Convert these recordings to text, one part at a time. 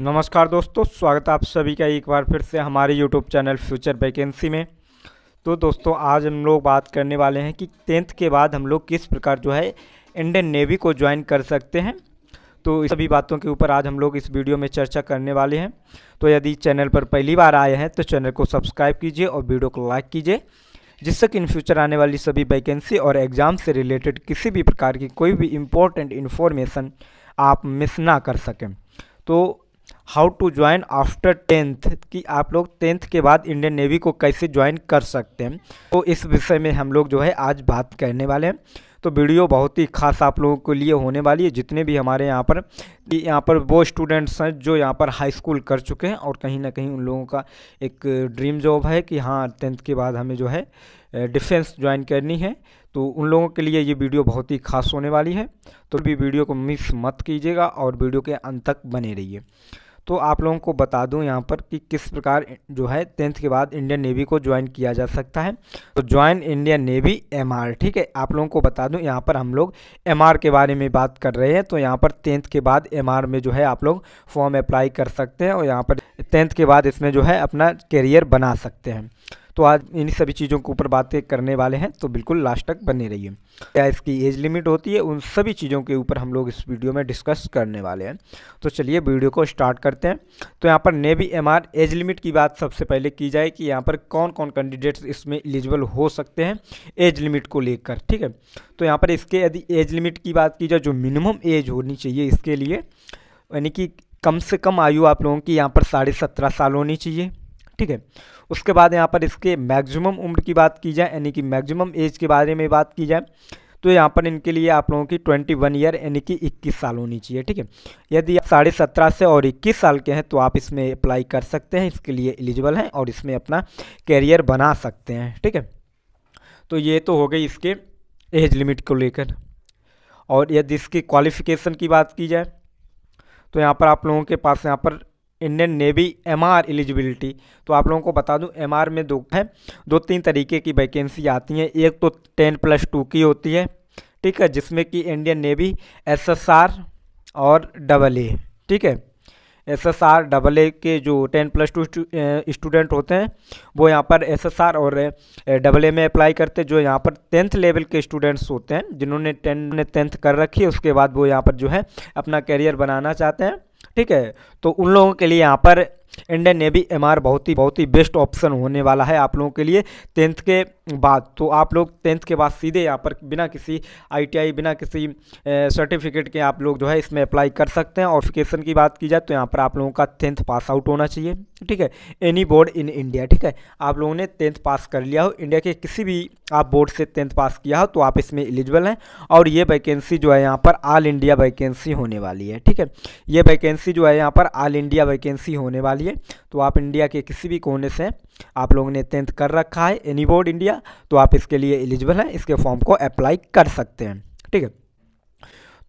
नमस्कार दोस्तों स्वागत आप सभी का एक बार फिर से हमारे यूट्यूब चैनल फ्यूचर वैकेंसी में तो दोस्तों आज हम लोग बात करने वाले हैं कि टेंथ के बाद हम लोग किस प्रकार जो है इंडियन नेवी को ज्वाइन कर सकते हैं तो इस सभी बातों के ऊपर आज हम लोग इस वीडियो में चर्चा करने वाले हैं तो यदि चैनल पर पहली बार आए हैं तो चैनल को सब्सक्राइब कीजिए और वीडियो को लाइक कीजिए जिससे कि इन फ्यूचर आने वाली सभी वैकेंसी और एग्ज़ाम से रिलेटेड किसी भी प्रकार की कोई भी इम्पोर्टेंट इन्फॉर्मेशन आप मिस ना कर सकें तो how to join after tenth कि आप लोग टेंथ के बाद इंडियन नेवी को कैसे ज्वाइन कर सकते हैं तो इस विषय में हम लोग जो है आज बात करने वाले हैं तो वीडियो बहुत ही खास आप लोगों के लिए होने वाली है जितने भी हमारे यहाँ पर यहाँ पर वो स्टूडेंट्स हैं जो यहाँ पर हाई स्कूल कर चुके हैं और कहीं ना कहीं उन लोगों का एक ड्रीम जॉब है कि हाँ टेंथ के बाद हमें जो है डिफेंस ज्वाइन करनी है तो उन लोगों के लिए ये वीडियो बहुत ही खास होने वाली है तो भी वीडियो को मिस मत कीजिएगा और वीडियो के अंत तक बने रहिए तो आप लोगों को बता दूं यहाँ पर कि किस प्रकार जो है टेंथ के बाद इंडियन नेवी को ज्वाइन किया जा सकता है तो ज्वाइन इंडियन नेवी एम ठीक है आप लोगों को बता दूं यहाँ पर हम लोग एम के बारे में बात कर रहे हैं तो यहाँ पर टेंथ के बाद एम में जो है आप लोग फॉर्म अप्लाई कर सकते हैं और यहाँ पर टेंथ के बाद इसमें जो है अपना करियर बना सकते हैं तो आज इन सभी चीज़ों के ऊपर बातें करने वाले हैं तो बिल्कुल लास्ट तक बने रहिए क्या इसकी एज लिमिट होती है उन सभी चीज़ों के ऊपर हम लोग इस वीडियो में डिस्कस करने वाले हैं तो चलिए वीडियो को स्टार्ट करते हैं तो यहाँ पर नेवी एम एज लिमिट की बात सबसे पहले की जाए कि यहाँ पर कौन कौन कैंडिडेट्स इसमें एलिजिबल हो सकते हैं एज लिमिट को लेकर ठीक है तो यहाँ पर इसके यदि एज लिमिट की बात की जाए जो मिनिमम एज होनी चाहिए इसके लिए यानी कि कम से कम आयु आप लोगों की यहाँ पर साढ़े सत्रह साल होनी चाहिए ठीक है उसके बाद यहाँ पर इसके मैक्सिमम उम्र की बात की जाए यानी कि मैक्सिमम एज के बारे में बात की जाए तो यहाँ पर इनके लिए आप लोगों की ट्वेंटी वन ईयर यानी कि इक्कीस साल होनी चाहिए ठीक है यदि आप साढ़े सत्रह से और इक्कीस साल के हैं तो आप इसमें अप्लाई कर सकते हैं इसके लिए एलिजिबल हैं और इसमें अपना कैरियर बना सकते हैं ठीक है तो ये तो हो गई इसके एज लिमिट को लेकर और यदि इसकी क्वालिफ़िकेशन की बात की जाए तो यहाँ पर आप लोगों के पास यहाँ पर Indian navy M R eligibility तो आप लोगों को बता दूं एम आर में दो हैं दो तीन तरीके की वैकेंसी आती हैं एक तो टेन प्लस टू की होती है ठीक है जिसमें कि Indian navy S S R और डबल ए ठीक है S S R double A के जो टेन प्लस टू स्टूडेंट होते हैं वो यहाँ पर एस एस आर और डबल ए में अप्लाई करते जो यहाँ पर टेंथ लेवल के स्टूडेंट्स होते हैं जिन्होंने टेन ने टेंथ कर रखी है उसके बाद वो यहाँ पर जो है अपना करियर बनाना चाहते हैं ठीक है तो उन लोगों के लिए यहाँ पर इंडियन नेवी एम बहुत ही बहुत ही बेस्ट ऑप्शन होने वाला है आप लोगों के लिए टेंथ के बाद तो आप लोग टेंथ के बाद सीधे यहाँ पर बिना किसी आईटीआई बिना किसी सर्टिफिकेट के आप लोग जो है इसमें अप्लाई कर सकते हैं ऑफिकेशन की बात की जाए तो यहाँ पर आप लोगों का टेंथ पास आउट होना चाहिए ठीक है एनी बोर्ड इन इंडिया ठीक है आप लोगों ने टेंथ पास कर लिया हो इंडिया के किसी भी आप बोर्ड से टेंथ पास किया हो तो आप इसमें एलिजिबल हैं और ये वैकेंसी जो है यहाँ पर ऑल इंडिया वैकेंसी होने वाली है ठीक है ये वैकेंसी जो है यहाँ पर ऑल इंडिया वैकेंसी होने वाली है लिए तो आप इंडिया के किसी भी कोने से आप लोगों ने टेंथ कर रखा है एनी बोर्ड इंडिया तो आप इसके लिए एलिजिबल हैं इसके फॉर्म को अप्लाई कर सकते हैं ठीक है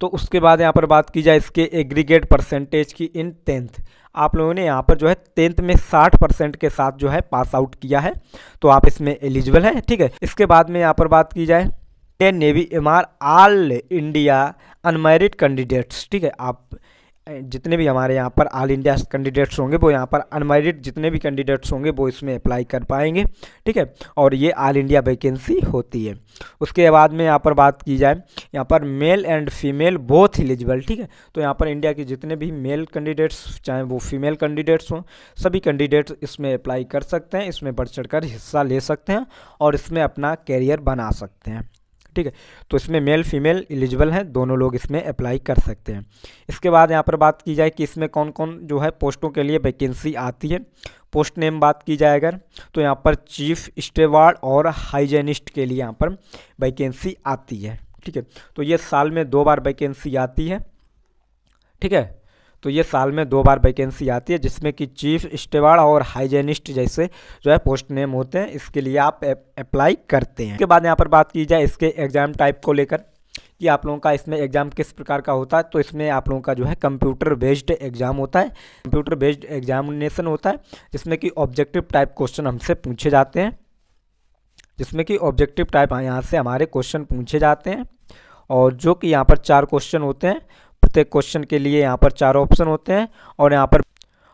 तो उसके बाद यहाँ पर बात की जाए इसके एग्रीगेट परसेंटेज की इन टेंथ आप लोगों ने यहाँ पर जो है टेंथ में 60 परसेंट के साथ जो है पास आउट किया है तो आप इसमें एलिजिबल हैं ठीक है इसके बाद में यहाँ पर बात की जाए ten navy M R all India unmarried candidates ठीक है आप जितने भी हमारे यहाँ पर ऑल इंडिया कैंडिडेट्स होंगे वो यहाँ पर अनमेरिड जितने भी कैंडिडेट्स होंगे वो इसमें अप्लाई कर पाएंगे ठीक है और ये ऑल इंडिया वैकेंसी होती है उसके बाद में यहाँ पर बात की जाए यहाँ पर male and female both eligible ठीक है तो यहाँ पर इंडिया के जितने भी मेल कैंडिडेट्स चाहे वो फीमेल कैंडिडेट्स हों सभी कैंडिडेट्स इसमें अप्लाई कर सकते हैं इसमें बढ़ चढ़ हिस्सा ले सकते हैं और इसमें अपना कैरियर बना सकते हैं ठीक है तो इसमें मेल फीमेल एलिजिबल हैं दोनों लोग इसमें अप्लाई कर सकते हैं इसके बाद यहाँ पर बात की जाए कि इसमें कौन कौन जो है पोस्टों के लिए वैकेंसी आती है पोस्ट नेम बात की जाए अगर तो यहाँ पर चीफ स्टेवार्ड और हाइजेनिस्ट के लिए यहाँ पर वैकेंसी आती है ठीक है तो ये साल में दो बार वैकेंसी आती है ठीक है तो ये साल में दो बार वैकेंसी आती है जिसमें कि चीफ स्टेवाड़ और हाइजेनिस्ट जैसे जो है पोस्ट नेम होते हैं इसके लिए आप अप्लाई करते हैं उसके बाद यहाँ पर बात की जाए इसके एग्ज़ाम टाइप को लेकर कि आप लोगों का इसमें एग्ज़ाम किस प्रकार का होता है तो इसमें आप लोगों का जो है कंप्यूटर बेस्ड एग्ज़ाम होता है कंप्यूटर बेस्ड एग्जामिनेशन होता है जिसमें कि ऑब्जेक्टिव टाइप क्वेश्चन हमसे पूछे जाते हैं जिसमें कि ऑब्जेक्टिव टाइप यहाँ से हमारे क्वेश्चन पूछे जाते हैं और जो कि यहाँ पर चार क्वेश्चन होते हैं प्रत्येक क्वेश्चन के लिए यहाँ पर चार ऑप्शन होते हैं और यहाँ पर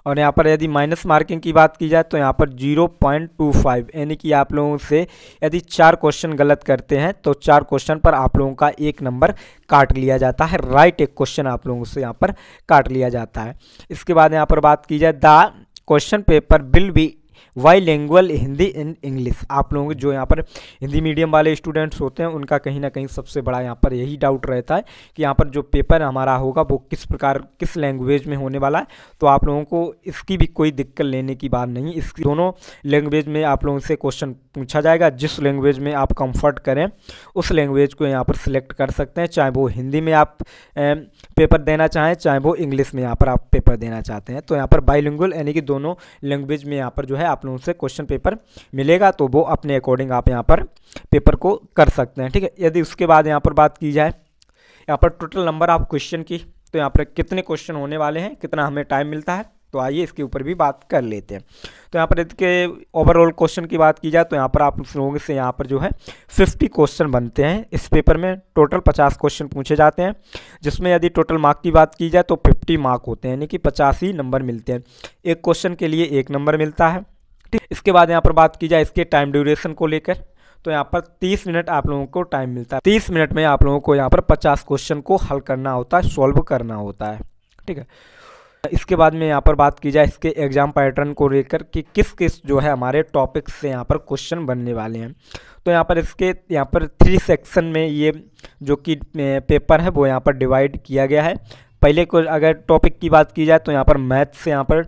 और यहाँ पर यदि माइनस मार्किंग की बात की जाए तो यहाँ पर 0.25 यानी कि आप लोगों से यदि चार क्वेश्चन गलत करते हैं तो चार क्वेश्चन पर आप लोगों का एक नंबर काट लिया जाता है राइट एक क्वेश्चन आप लोगों से यहाँ पर काट लिया जाता है इसके बाद यहाँ पर बात की जाए the question paper will be bilingual Hindi and English आप लोगों के जो यहाँ पर हिंदी मीडियम वाले स्टूडेंट्स होते हैं उनका कहीं ना कहीं सबसे बड़ा यहाँ पर यही डाउट रहता है कि यहाँ पर जो पेपर हमारा होगा वो किस प्रकार किस लैंग्वेज में होने वाला है तो आप लोगों को इसकी भी कोई दिक्कत लेने की बात नहीं इस दोनों लैंग्वेज में आप लोगों से क्वेश्चन पूछा जाएगा जिस लैंग्वेज में आप कम्फर्ट करें उस लैंग्वेज को यहाँ पर सिलेक्ट कर सकते हैं चाहे वो हिंदी में आप पेपर देना चाहें चाहे वो इंग्लिश में यहाँ पर आप पेपर देना चाहते हैं तो यहाँ पर बाईलिंगुअल यानी कि दोनों लैंग्वेज में यहाँ पर जो है आप लोगों से क्वेश्चन पेपर मिलेगा तो वो अपने अकॉर्डिंग आप यहाँ पर पेपर को कर सकते हैं ठीक है यदि उसके बाद यहाँ पर बात की जाए यहाँ पर टोटल नंबर ऑफ क्वेश्चन की तो यहाँ पर कितने क्वेश्चन होने वाले हैं कितना हमें टाइम मिलता है तो आइए इसके ऊपर भी बात कर लेते हैं तो यहाँ पर इसके ओवरऑल क्वेश्चन की बात की जाए तो यहाँ पर आप लोगों से यहाँ पर जो है फिफ्टी क्वेश्चन बनते हैं इस पेपर में टोटल पचास क्वेश्चन पूछे जाते हैं जिसमें यदि टोटल मार्क की बात की जाए तो फिफ्टी मार्क होते हैं यानी कि पचासी नंबर मिलते हैं एक क्वेश्चन के लिए एक नंबर मिलता है इसके बाद यहाँ पर बात की जाए इसके टाइम ड्यूरेशन को लेकर तो यहाँ पर 30 मिनट आप लोगों को टाइम मिलता है 30 मिनट में आप लोगों को यहाँ पर 50 क्वेश्चन को हल करना होता है सॉल्व करना होता है ठीक है इसके बाद में यहाँ पर बात की जाए इसके एग्जाम पैटर्न को लेकर कि किस किस जो है हमारे टॉपिक से यहाँ पर क्वेश्चन बनने वाले हैं तो यहाँ पर इसके यहाँ पर थ्री सेक्शन में ये जो कि पेपर है वो यहाँ पर डिवाइड किया गया है पहले को अगर टॉपिक की बात की जाए तो यहाँ पर मैथ से यहाँ पर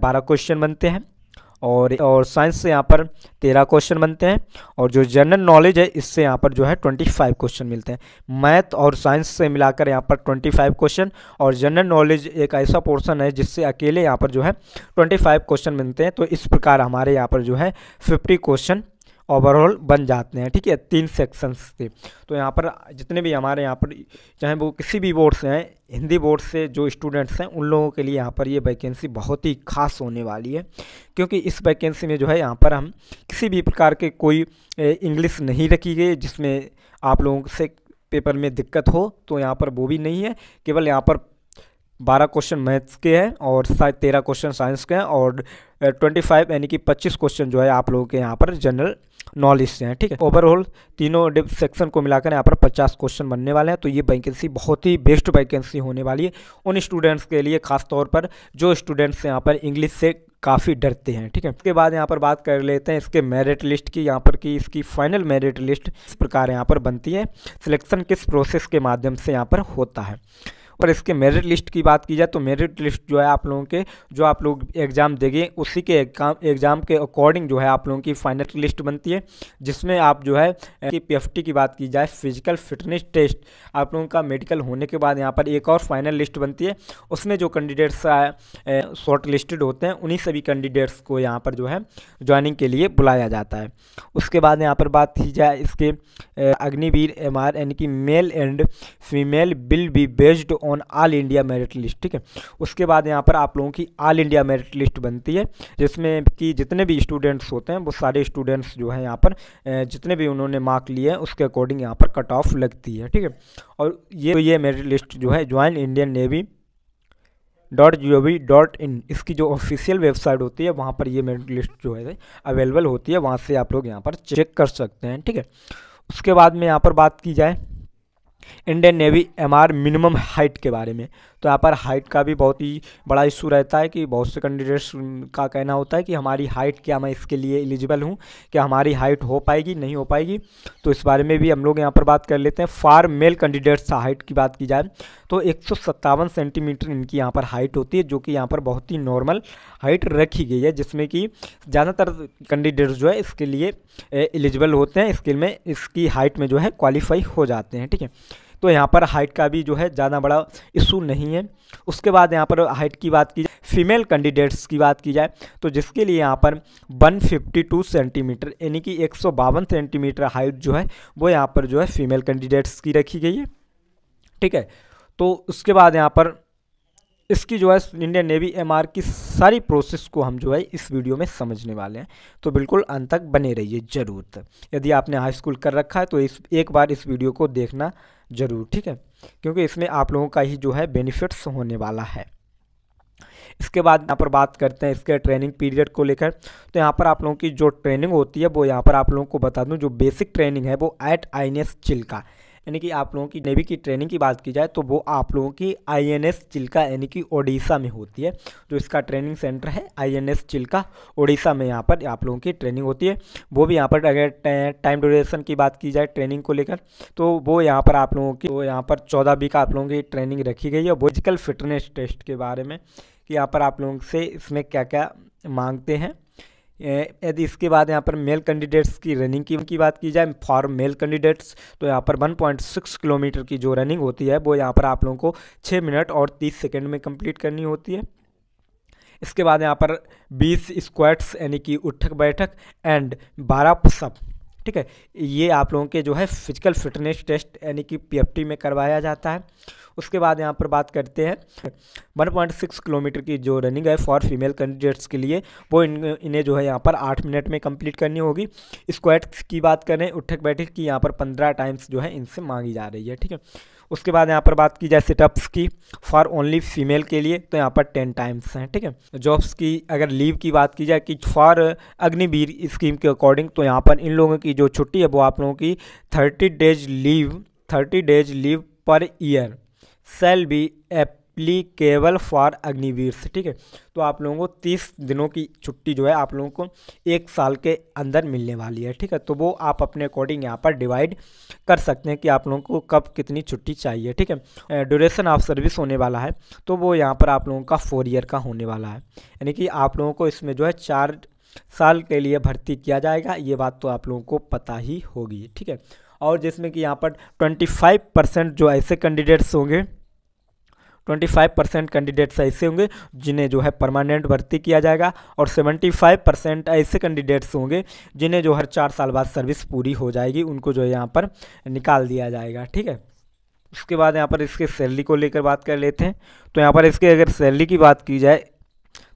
बारह क्वेश्चन बनते हैं और और साइंस से यहाँ पर तेरह क्वेश्चन बनते हैं और जो जनरल नॉलेज है इससे यहाँ पर जो है ट्वेंटी फाइव क्वेश्चन मिलते हैं मैथ और साइंस से मिलाकर यहाँ पर ट्वेंटी फाइव क्वेश्चन और जनरल नॉलेज एक ऐसा पोर्सन है जिससे अकेले यहाँ पर जो है ट्वेंटी फाइव क्वेश्चन मिलते हैं तो इस प्रकार हमारे यहाँ पर जो है फिफ्टी क्वेश्चन ओवरऑल बन जाते हैं ठीक है तीन सेक्शंस से तो यहाँ पर जितने भी हमारे यहाँ पर चाहे वो किसी भी बोर्ड से हैं हिंदी बोर्ड से जो स्टूडेंट्स हैं उन लोगों के लिए यहाँ पर ये वैकेंसी बहुत ही खास होने वाली है क्योंकि इस वैकेंसी में जो है यहाँ पर हम किसी भी प्रकार के कोई इंग्लिश नहीं रखी गई जिसमें आप लोगों से पेपर में दिक्कत हो तो यहाँ पर वो भी नहीं है केवल यहाँ पर बारह क्वेश्चन मैथ्स के हैं और शायद तेरह क्वेश्चन साइंस के हैं और ट्वेंटी फाइव यानी कि पच्चीस क्वेश्चन जो है आप लोगों के यहाँ पर जनरल नॉलेज से हैं ठीक है ओवरऑल तीनों सेक्शन को मिलाकर यहाँ पर पचास क्वेश्चन बनने वाले हैं तो ये वैकेंसी बहुत ही बेस्ट वैकेंसी होने वाली है उन स्टूडेंट्स के लिए खासतौर पर जो स्टूडेंट्स यहाँ पर इंग्लिश से काफ़ी डरते हैं ठीक है इसके बाद यहाँ पर बात कर लेते हैं इसके मेरिट लिस्ट की यहाँ पर कि इसकी फाइनल मेरिट लिस्ट इस प्रकार यहाँ पर बनती है सिलेक्शन किस प्रोसेस के माध्यम से यहाँ पर होता है और इसके मेरिट लिस्ट की बात की जाए तो मेरिट लिस्ट जो है आप लोगों के जो आप लोग एग्ज़ाम देंगे उसी के एग्ज़ाम के अकॉर्डिंग जो है आप लोगों की फाइनल लिस्ट बनती है जिसमें आप जो है कि पी की बात की जाए फिजिकल फिटनेस टेस्ट आप लोगों का मेडिकल होने के बाद यहाँ पर एक और फाइनल लिस्ट बनती है उसमें जो कैंडिडेट्स शॉर्ट लिस्टेड होते हैं उन्हीं सभी कैंडिडेट्स को यहाँ पर जो है ज्वाइनिंग के लिए बुलाया जाता है उसके बाद यहाँ पर बात की जाए इसके अग्निवीर एम यानी कि male and female will be based on all India merit list ठीक है उसके बाद यहाँ पर आप लोगों की ऑल इंडिया मेरिट लिस्ट बनती है जिसमें कि जितने भी स्टूडेंट्स होते हैं वो सारे स्टूडेंट्स जो हैं यहाँ पर जितने भी उन्होंने मार्क लिए हैं उसके अकॉर्डिंग यहाँ पर कट ऑफ लगती है ठीक है और ये तो ये मेरिट लिस्ट जो है join Indian navy dot G O V dot in इसकी जो ऑफिशियल वेबसाइट होती है वहाँ पर ये मेरिट लिस्ट जो है अवेलेबल होती है वहाँ से आप लोग यहाँ पर चेक कर सकते हैं ठीक है उसके बाद में यहाँ पर बात की जाए Indian navy M R minimum height के बारे में तो यहाँ पर हाइट का भी बहुत ही बड़ा इशू रहता है कि बहुत से कैंडिडेट्स का कहना होता है कि हमारी हाइट क्या मैं इसके लिए एलिजिबल हूँ क्या हमारी हाइट हो पाएगी नहीं हो पाएगी तो इस बारे में भी हम लोग यहाँ पर बात कर लेते हैं फार मेल कैंडिडेट्स हाइट की बात की जाए तो एक सेंटीमीटर इनकी यहाँ पर हाइट होती है जो कि यहाँ पर बहुत ही नॉर्मल हाइट रखी गई है जिसमें कि ज़्यादातर कैंडिडेट्स जो है इसके लिए एलिजिबल होते हैं इसके में इसकी हाइट में जो है क्वालिफाई हो जाते हैं ठीक है तो यहाँ पर हाइट का भी जो है ज़्यादा बड़ा इशू नहीं है उसके बाद यहाँ पर हाइट की बात की जाए फीमेल कैंडिडेट्स की बात की जाए तो जिसके लिए यहाँ पर 152 सेंटीमीटर यानी कि एक सेंटीमीटर हाइट जो है वो यहाँ पर जो है फीमेल कैंडिडेट्स की रखी गई है ठीक है तो उसके बाद यहाँ पर इसकी जो है इंडियन नेवी एमआर की सारी प्रोसेस को हम जो है इस वीडियो में समझने वाले हैं तो बिल्कुल अंत तक बने रहिए ज़रूर यदि आपने हाई स्कूल कर रखा है तो इस एक बार इस वीडियो को देखना ज़रूर ठीक है क्योंकि इसमें आप लोगों का ही जो है बेनिफिट्स होने वाला है इसके बाद यहाँ पर बात करते हैं इसके ट्रेनिंग पीरियड को लेकर तो यहाँ पर आप लोगों की जो ट्रेनिंग होती है वो यहाँ पर आप लोगों को बता दूँ जो बेसिक ट्रेनिंग है वो at I N S Chilka यानी कि आप लोगों की नेवी की ट्रेनिंग की बात की जाए तो वो आप लोगों की आईएनएस चिल्का यानी कि ओडिशा में होती है जो इसका ट्रेनिंग सेंटर है आईएनएस चिल्का ओडिशा में यहाँ पर आप लोगों की ट्रेनिंग होती है वो भी यहाँ पर अगर टाइम ड्यूरेशन की बात की जाए ट्रेनिंग को लेकर तो वो यहाँ पर आप लोगों की तो यहाँ पर चौदह वीक आप लोगों की ट्रेनिंग रखी गई है फिजिकल फिटनेस टेस्ट के बारे में कि यहाँ पर आप लोगों से इसमें क्या क्या मांगते हैं यदि इसके बाद यहाँ पर मेल कैंडिडेट्स की रनिंग की, की बात की जाए फॉर मेल कैंडिडेट्स तो यहाँ पर 1.6 किलोमीटर की जो रनिंग होती है वो यहाँ पर आप लोगों को 6 मिनट और 30 सेकंड में कंप्लीट करनी होती है इसके बाद यहाँ पर 20 स्क्वाट्स यानी कि उठक बैठक एंड 12 पुशअप ठीक है ये आप लोगों के जो है फिजिकल फिटनेस टेस्ट यानी कि पीएफटी में करवाया जाता है उसके बाद यहाँ पर बात करते हैं 1.6 किलोमीटर की जो रनिंग है फॉर फीमेल कैंडिडेट्स के लिए वो इन इन्हें जो है यहाँ पर आठ मिनट में कंप्लीट करनी होगी स्क्वाट्स की बात करें उठक बैठक की यहाँ पर पंद्रह टाइम्स जो है इनसे मांगी जा रही है ठीक है उसके बाद यहाँ पर बात की जाए सिटअप्स की फॉर ओनली फीमेल के लिए तो यहाँ पर टेन टाइम्स हैं ठीक है जॉब्स की अगर लीव की बात की जाए कि फॉर अग्निवीर स्कीम के अकॉर्डिंग तो यहाँ पर इन लोगों की जो छुट्टी है वो आप लोगों की thirty days leave thirty days leave per year shall be ap applicable for Agniveer से ठीक है तो आप लोगों को तीस दिनों की छुट्टी जो है आप लोगों को एक साल के अंदर मिलने वाली है ठीक है तो वो आप अपने अकॉर्डिंग यहाँ पर डिवाइड कर सकते हैं कि आप लोगों को कब कितनी छुट्टी चाहिए ठीक है ड्यूरेशन ऑफ सर्विस होने वाला है तो वो यहाँ पर आप लोगों का फोर ईयर का होने वाला है यानी कि आप लोगों को इसमें जो है चार साल के लिए भर्ती किया जाएगा ये बात तो आप लोगों को पता ही होगी ठीक है और जिसमें कि यहाँ पर 25 परसेंट जो ऐसे कैंडिडेट्स होंगे ट्वेंटी फाइव परसेंट कैंडिडेट्स ऐसे होंगे जिन्हें जो है परमानेंट भर्ती किया जाएगा और सेवेंटी फाइव परसेंट ऐसे कैंडिडेट्स होंगे जिन्हें जो हर चार साल बाद सर्विस पूरी हो जाएगी उनको जो है यहाँ पर निकाल दिया जाएगा ठीक है उसके बाद यहाँ पर इसके सैलरी को लेकर बात कर लेते हैं तो यहाँ पर इसके अगर सैलरी की बात की जाए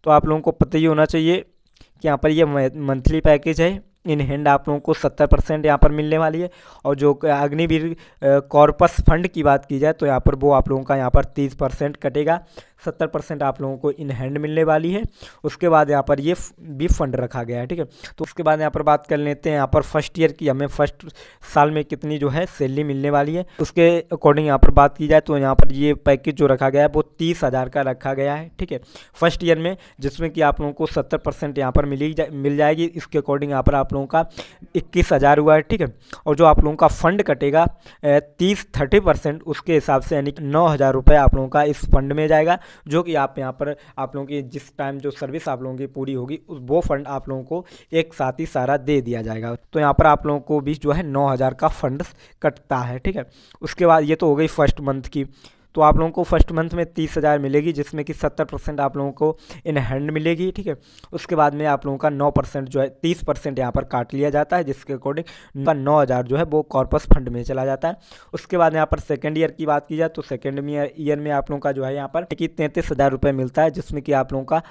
तो आप लोगों को पता ही होना चाहिए कि यहाँ पर यह मंथली पैकेज है इन हैंड आप लोगों को सत्तर परसेंट यहाँ पर मिलने वाली है और जो अग्निवीर कॉर्पस फंड की बात की जाए तो यहाँ पर वो आप लोगों का यहाँ पर तीस परसेंट कटेगा सत्तर परसेंट आप लोगों को इन हैंड मिलने वाली है उसके बाद यहाँ पर ये भी फंड रखा गया है ठीक है तो उसके बाद यहाँ पर बात कर लेते हैं यहाँ पर फर्स्ट ईयर की हमें फर्स्ट साल में कितनी जो है सैलरी मिलने वाली है उसके अकॉर्डिंग यहाँ पर बात की जाए तो यहाँ पर ये पैकेज जो रखा गया है वो तीस हज़ार का रखा गया है ठीक है फर्स्ट ईयर में जिसमें कि आप लोगों को सत्तर परसेंट यहाँ पर मिली जा, मिल जाएगी इसके अकॉर्डिंग यहाँ पर आप लोगों का इक्कीस हज़ार हुआ है ठीक है और जो आप लोगों का फंड कटेगा तीस थर्टी परसेंट उसके हिसाब से यानी कि नौ हज़ार रुपये आप लोगों का इस फंड में जाएगा जो कि आप यहाँ पर आप लोगों की जिस टाइम जो सर्विस आप लोगों की पूरी होगी उस वो फंड आप लोगों को एक साथ ही सारा दे दिया जाएगा तो यहाँ पर आप लोगों को भी जो है नौ हज़ार का फंड कटता है ठीक है उसके बाद ये तो हो गई फर्स्ट मंथ की तो आप लोगों को फर्स्ट मंथ में तीस हज़ार मिलेगी जिसमें कि सत्तर परसेंट आप लोगों को इन हैंड मिलेगी ठीक है उसके बाद में आप लोगों का नौ परसेंट जो है तीस परसेंट यहाँ पर काट लिया जाता है जिसके अकॉर्डिंग उनका नौ हज़ार जो है वो कॉर्पस फंड में चला जाता है उसके बाद यहाँ पर सेकेंड ईयर की बात की जाए तो सेकेंड ईयर में आप लोगों का जो है यहाँ पर कि तैंतीस हज़ार रुपये मिलता है जिसमें कि आप लोगों का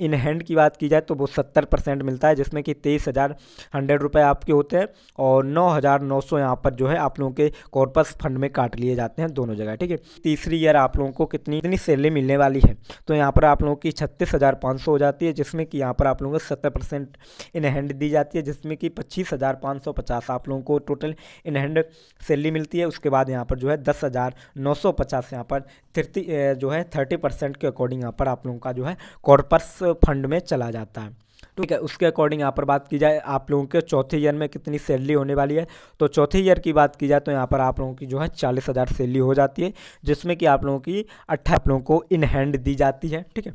इन हैंड की बात की जाए तो वो सत्तर परसेंट मिलता है जिसमें कि तेईस हज़ार हंड्रेड रुपये आपके होते हैं और नौ हज़ार नौ सौ यहाँ पर जो है आप लोगों के कॉर्पस फंड में काट लिए जाते हैं दोनों जगह ठीक है तीसरी ईयर आप लोगों को कितनी इतनी सैलरी मिलने वाली है तो यहाँ पर आप लोगों की छत्तीस हज़ार पाँच सौ हो जाती है जिसमें कि यहाँ पर आप लोगों को सत्तर परसेंट इन हैंड दी जाती है जिसमें कि पच्चीस हज़ार पाँच सौ पचास आप लोगों को टोटल इन हैंड सैलरी मिलती है उसके बाद यहाँ पर जो है दस हज़ार नौ सौ पचास यहाँ पर थर्टी जो है थर्टी परसेंट के अकॉर्डिंग यहाँ पर आप लोगों का जो है कॉर्पस फंड में चला जाता है तो ठीक है उसके अकॉर्डिंग यहाँ पर बात की जाए आप लोगों के चौथे ईयर में कितनी सैलरी होने वाली है तो चौथे ईयर की बात की जाए तो यहाँ पर आप लोगों की जो है चालीस हज़ार सैलरी हो जाती है जिसमें कि आप लोगों की अट्ठाईस लोगों को इन हैंड दी जाती है ठीक है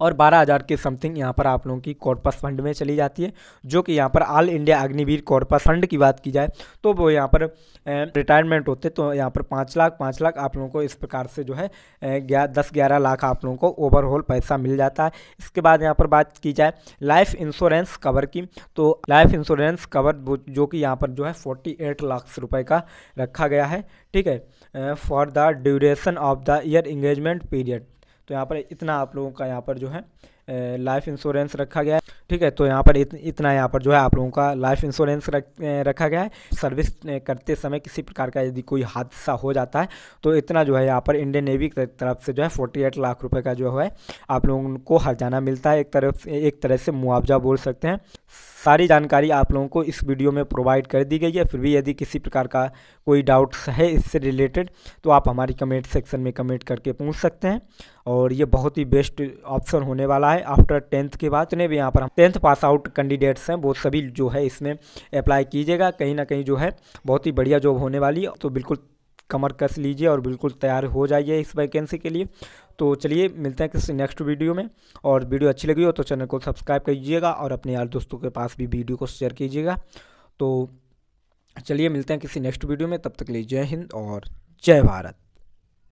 और बारह हज़ार के समथिंग यहाँ पर आप लोगों की कॉर्पस फंड में चली जाती है जो कि यहाँ पर all India Agniveer corpus fund की बात की जाए तो वो यहाँ पर रिटायरमेंट होते तो यहाँ पर पाँच लाख पाँच लाख आप लोगों को इस प्रकार से जो है दस ग्यारह लाख आप लोगों को ओवरऑल पैसा मिल जाता है इसके बाद यहाँ पर बात की जाए लाइफ इंश्योरेंस कवर की तो लाइफ इंश्योरेंस कवर जो कि यहाँ पर जो है फोर्टी एट लाख रुपये का रखा गया है ठीक है for the duration of the year engagement period तो यहाँ पर इतना आप लोगों का यहाँ पर जो है लाइफ इंश्योरेंस रखा गया है ठीक है तो यहाँ पर इत, इतना यहाँ पर जो है आप लोगों का लाइफ इंश्योरेंस रख रखा गया है सर्विस करते समय किसी प्रकार का यदि कोई हादसा हो जाता है तो इतना जो है यहाँ पर इंडियन नेवी की तरफ से जो है फोर्टी एट लाख रुपए का जो है आप लोगों को हर्जाना मिलता है एक तरफ एक तरह से मुआवजा बोल सकते हैं सारी जानकारी आप लोगों को इस वीडियो में प्रोवाइड कर दी गई है फिर भी यदि किसी प्रकार का कोई डाउट्स है इससे रिलेटेड तो आप हमारी कमेंट सेक्शन में कमेंट करके पूछ सकते हैं और ये बहुत ही बेस्ट ऑप्शन होने वाला है आफ्टर टेंथ के बाद जितने भी यहाँ पर हम टेंथ पास आउट कैंडिडेट्स हैं वो सभी जो है इसमें अप्लाई कीजिएगा कहीं ना कहीं जो है बहुत ही बढ़िया जॉब होने वाली है तो बिल्कुल कमर कस लीजिए और बिल्कुल तैयार हो जाइए इस वैकेंसी के लिए तो चलिए मिलते हैं किसी नेक्स्ट वीडियो में और वीडियो अच्छी लगी हो तो चैनल को सब्सक्राइब कीजिएगा और अपने यार दोस्तों के पास भी वीडियो को शेयर कीजिएगा तो चलिए मिलते हैं किसी नेक्स्ट वीडियो में तब तक लिए जय हिंद और जय भारत